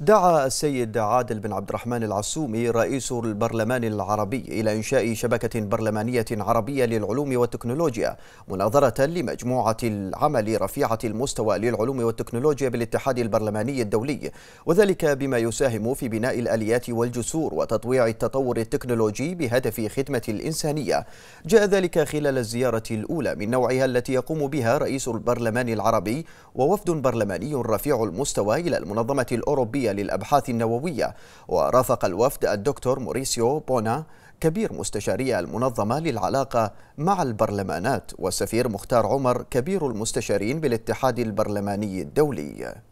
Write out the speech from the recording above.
دعا السيد عادل بن عبد الرحمن العسومي رئيس البرلمان العربي إلى إنشاء شبكة برلمانية عربية للعلوم والتكنولوجيا مناظرة لمجموعة العمل رفيعة المستوى للعلوم والتكنولوجيا بالاتحاد البرلماني الدولي وذلك بما يساهم في بناء الآليات والجسور وتطويع التطور التكنولوجي بهدف خدمة الإنسانية جاء ذلك خلال الزيارة الأولى من نوعها التي يقوم بها رئيس البرلمان العربي ووفد برلماني رفيع المستوى إلى المنظمة الأوروبية الدولية للأبحاث النووية ورافق الوفد الدكتور موريسيو بونا كبير مستشاري المنظمة للعلاقة مع البرلمانات والسفير مختار عمر كبير المستشارين بالاتحاد البرلماني الدولي